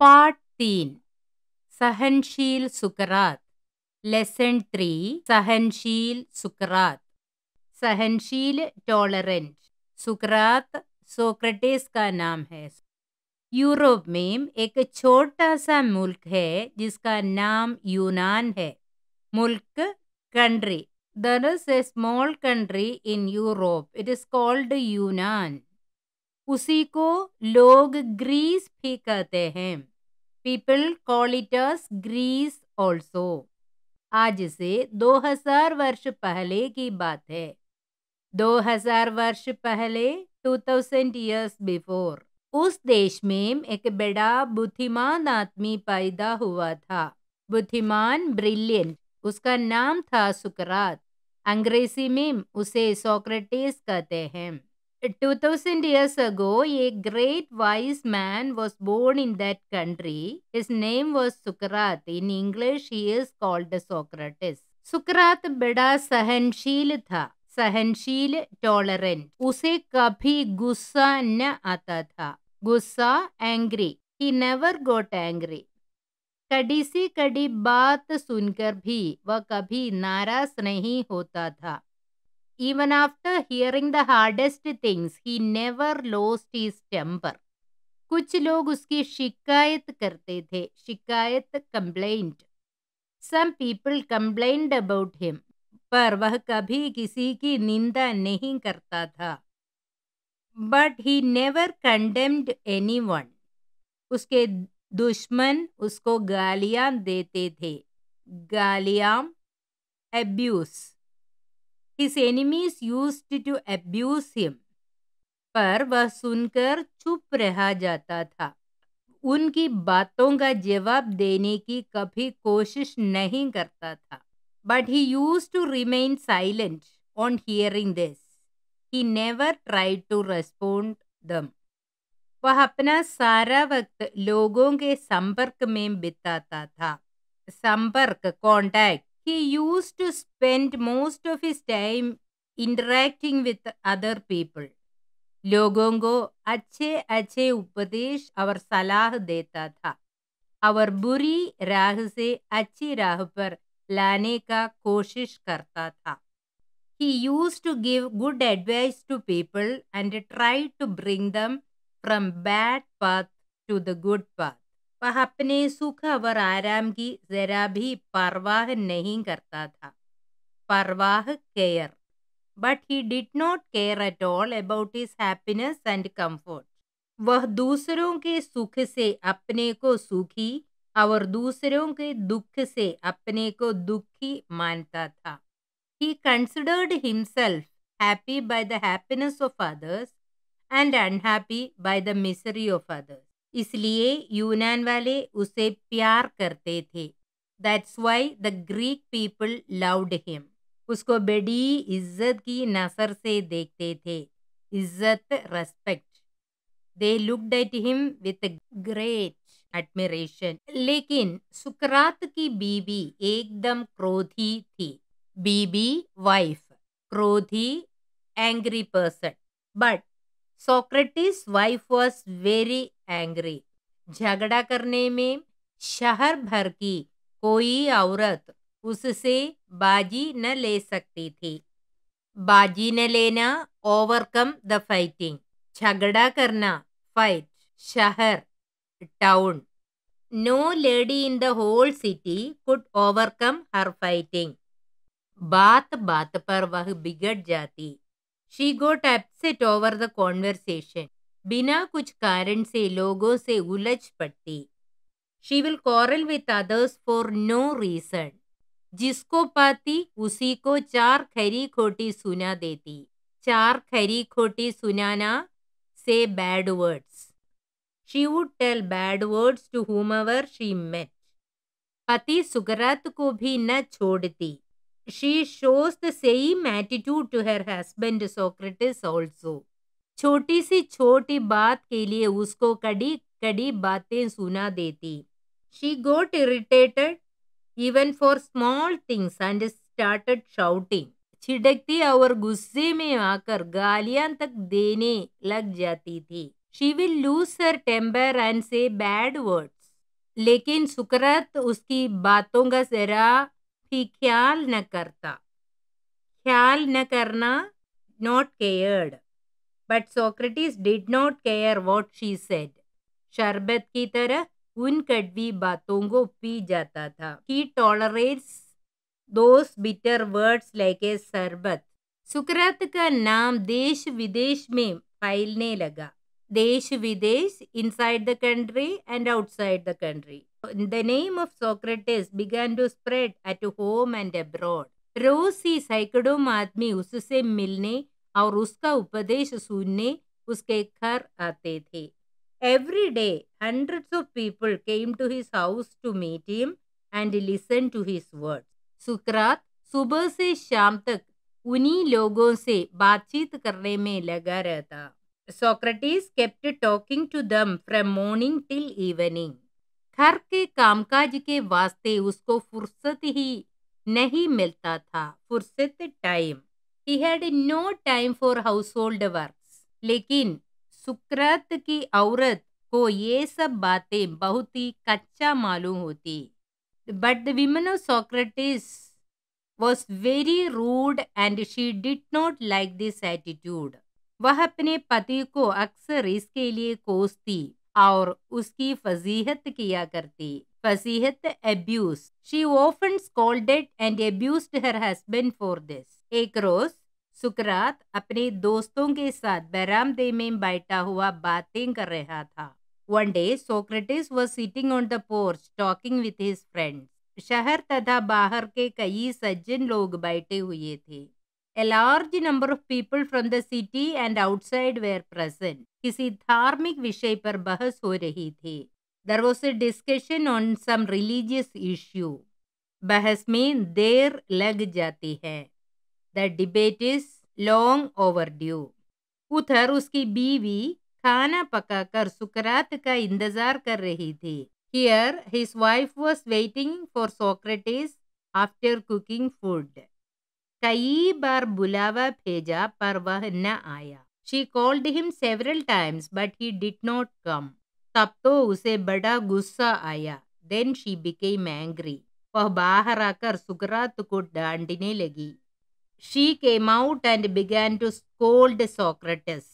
Part तीन सहनशील सुकरात लेसन थ्री सहनशील सुकरात सहनशील टॉलरेंट सुकरात सोक्रेटिस का नाम है यूरोप में एक छोटा सा मुल्क है जिसका नाम यूनान है मुल्क country there is a small country in Europe it is called यूनान उसी को लोग ग्रीस भी कहते हैं people call it as Greece also आज से 2000 वर्ष पहले की बात है 2000 वर्ष पहले 2000 इयर्स बिफोर उस देश में एक बड़ा बुद्धिमान आदमी पैदा हुआ था बुद्धिमान ब्रिलियंट उसका नाम था सुकरात अंग्रेजी में उसे सोक्रेटिस कहते हैं 2000 years ago, a great wise man was born in that country. His name was Sukrat. In English, he is called Socrates. सुकरात बड़ा सहनशील था सहनशील टॉलरेंट उसे कभी गुस्सा न आता था गुस्सा angry he never got angry कड़ी सी कड़ी बात सुनकर भी वह कभी नाराज नहीं होता था Even after hearing the hardest things, he never lost his temper. कुछ लोग उसकी शिकायत करते थे शिकायत complaint some people complaint about him पर वह कभी किसी की निंदा नहीं करता था but he never condemned anyone उसके दुश्मन उसको गालियां देते थे गालियां abuse His enemies used to abuse him. पर वह सुनकर चुप रहा जाता था उनकी बातों का जवाब देने की कभी कोशिश नहीं करता था but he used to remain silent on hearing this he never tried to respond them वह अपना सारा वक्त लोगों के संपर्क में बिताता था संपर्क contact He used to spend most of his time interacting with other people. लोगों को अच्छे अच्छे उपदेश और सलाह देता था और बुरी राह से अच्छी राह पर लाने का कोशिश करता था He used to give good advice to people and tried to bring them from bad path to the good path. अपने सुख और आराम की जरा भी परवाह नहीं करता था परवाह care but he did not care at all about his happiness and comfort वह दूसरों के सुख से अपने को सुखी और दूसरों के दुख से अपने को दुखी मानता था he considered himself happy by the happiness of others and unhappy by the misery of others इसलिए यूनान वाले उसे प्यार करते थे that's why the Greek people loved him उसको बड़ी इज्जत की नज़र से देखते थे इज्जत respect they looked at him with great admiration लेकिन सुकरात की बीबी एकदम क्रोधी थी बीबी वाइफ क्रोधी angry person but Socrates wife was very angry झगड़ा करने में शहर भर की कोई औरत उससे बाजी न ले सकती थी बाजी न लेना ओवरकम द फाइटिंग झगड़ा करना फाइट शहर town no lady in the whole city could overcome her fighting बात बात पर वह बिगड़ जाती she got upset over the conversation बिना कुछ कारण से लोगों से उलझ पड़ती she will quarrel with others for no reason जिसको पाती उसी को चार खरी खोटी सुना देती चार खरी खोटी सुनाना से bad words she would tell bad words to whomever she met पति सुगरात को भी न छोड़ती she shows the same attitude to her husband Socrates also. छोटी सी छोटी बात के लिए उसको कड़ी कड़ी बातें सुना देती she got irritated even for small things and started shouting छिड़कती और गुस्से में आकर गालियां तक देने लग जाती थी she will lose her temper and say bad words लेकिन सुकरत उसकी बातों का जरा भी ख्याल न करता ख्याल न करना not cared But Socrates did not care what she said. Sharbat ki tarah un kadvi batongo pi jata tha. He tolerates those bitter words like a sharbat. Sukrat ka naam desh videsh mein failne laga. Desh videsh inside the country and outside the country. The name of Socrates began to spread at home and abroad. Rose si psychodom aadmi usse milne और उसका उपदेश सुनने उसके घर आते थे every day hundreds of people came to his house to meet him and listen to his word सुकरात सुबह से शाम तक उन्हीं लोगों से बातचीत करने में लगा रहता Socrates kept talking to them from morning till evening घर के कामकाज के वास्ते उसको फुर्सत ही नहीं मिलता था फुर्सत time he had no time for household works लेकिन सुक्रत की औरत को ये सब बातें बहुत ही कच्चा मालूम होती but the women of Socrates was very rude and she did not like this attitude वह अपने पति को अक्सर इसके लिए कोसती और उसकी फजीहत किया करती फसीहत abuse she often scolded and abuse her husband for this एक रोज सुकरात अपने दोस्तों के साथ बरामदे में बैठा हुआ बातें कर रहा था one day Socrates was sitting on the porch talking with his friends शहर तथा बाहर के कई सज्जन लोग बैठे हुए थे a large number of people from the city and outside were present किसी धार्मिक विषय पर बहस हो रही थी there was a discussion on some religious issue बहस में देर लग जाती है debate is long overdue उधर उसकी बीवी खाना पकाकर सुकरात का इंतजार कर रही थी here his wife was waiting for Socrates after cooking food कई बार बुलावा भेजा पर वह न आया she called him several times but he did not come तब तो उसे बड़ा गुस्सा आया देन शी बिकेम एंग्री वह बाहर आकर सुकरात को डांटने लगी she came out and began to scold Socrates.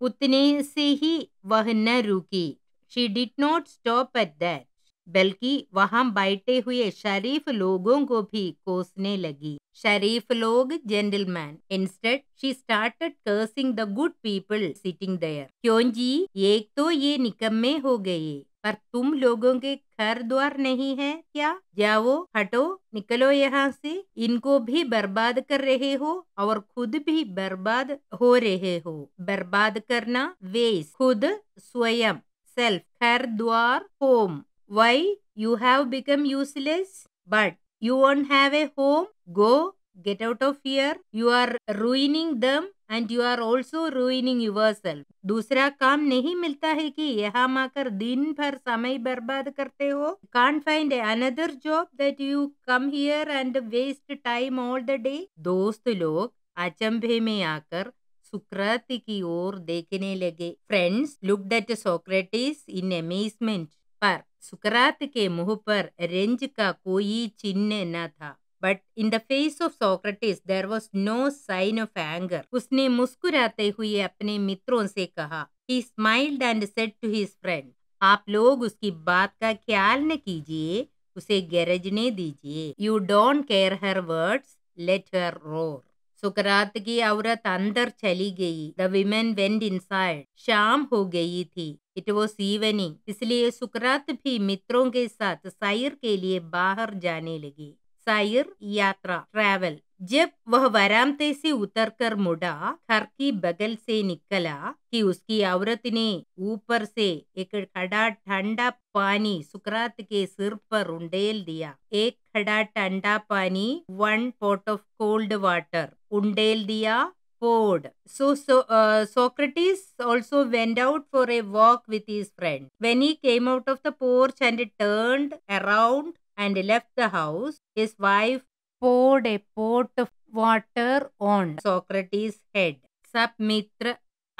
उतने से ही वह न रुकी she did not stop at that बल्कि वहां बैठे हुए शरीफ लोगों को भी कोसने लगी शरीफ लोग gentleman instead she started cursing the good people sitting there क्यों जी एक तो ये निकम्मे हो गए पर तुम लोगों के घर द्वार नहीं है क्या जाओ हटो निकलो यहाँ से इनको भी बर्बाद कर रहे हो और खुद भी बर्बाद हो रहे हो बर्बाद करना वेस्ट खुद स्वयं सेल्फ घर द्वार home why you have become useless but you won't have a home go get out of here you are ruining them and you are also ruining yourself दूसरा काम नहीं मिलता है कि यहाँ आकर दिन भर समय बर्बाद करते हो can't find another job that you come here and waste time all the day दोस्त लोग अचंभे में आकर सुक्राति की ओर देखने लगे friends look that Socrates in amazement पर सुकरात के मुंह पर रेंज का कोई चिन्ह न था but in the face of Socrates there was no sign of anger उसने मुस्कुराते हुए अपने मित्रों से कहा he smiled and said to his friend आप लोग उसकी बात का ख्याल न कीजिए उसे गरजने दीजिए you don't care her words let her roar सुकरात की औरत अंदर चली गई the women went inside शाम हो गई थी इट वॉज इवनिंग इसलिए सुकरात भी मित्रों के साथ साइर के लिए बाहर जाने लगी साइर यात्रा ट्रैवल जब वह वरामते से उतर कर मुड़ा घर की बगल से निकला कि उसकी औरत ने ऊपर से एक खड़ा ठंडा पानी सुकरात के सिर पर उंडेल दिया एक खड़ा ठंडा पानी one pot of cold water उंडेल दिया Board. So, so uh, Socrates also went out for a walk with his friend. When he came out of the porch and turned around, and left the house, his wife poured a pot of water on Socrates' head. sab mitra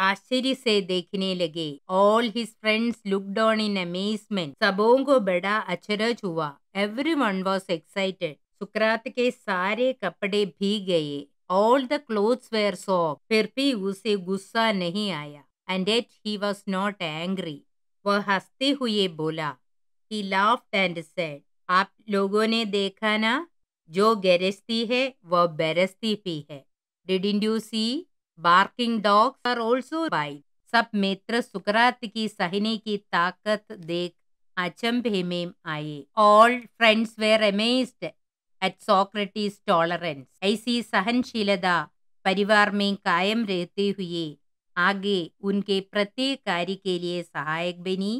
आश्चर्य से देखने लगे all his friends looked on in amazement सबों को बड़ा अचरज हुआ every one was excited सुक्रात के सारे कपड़े भी गए ऑल द क्लोथ्स वेयर सॉफ फिर भी उसे गुस्सा नहीं आया and yet he was not angry वह हंसते हुए बोला ही लाफ्ड एंड सेड आप लोगों ने देखा ना जो गरजती है वह बरसती भी है did you see barking dogs are also by सब मित्र सुकरात की सहने की ताकत देख अचंभे में आए all friends were amazed at Socrates tolerance ऐसी सहनशीलता परिवार में कायम रहते हुए आगे उनके प्रत्येक कार्य के लिए सहायक बनी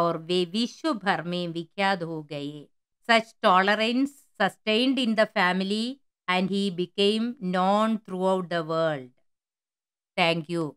और वे विश्व भर में विख्यात हो गए Such tolerance sustained in the family and he became known throughout the world. Thank you.